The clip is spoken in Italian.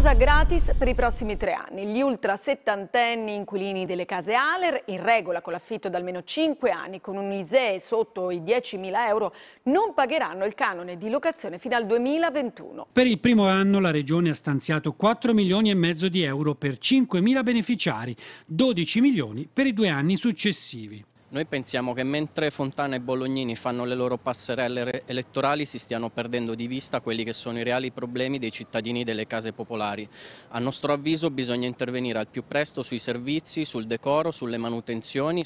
Casa gratis per i prossimi tre anni. Gli ultra settantenni inquilini delle case Aler, in regola con l'affitto da almeno 5 anni, con un ISEE sotto i 10.000 euro, non pagheranno il canone di locazione fino al 2021. Per il primo anno la Regione ha stanziato 4 milioni e mezzo di euro per 5.000 beneficiari, 12 milioni per i due anni successivi. Noi pensiamo che mentre Fontana e Bolognini fanno le loro passerelle elettorali si stiano perdendo di vista quelli che sono i reali problemi dei cittadini delle case popolari. A nostro avviso bisogna intervenire al più presto sui servizi, sul decoro, sulle manutenzioni.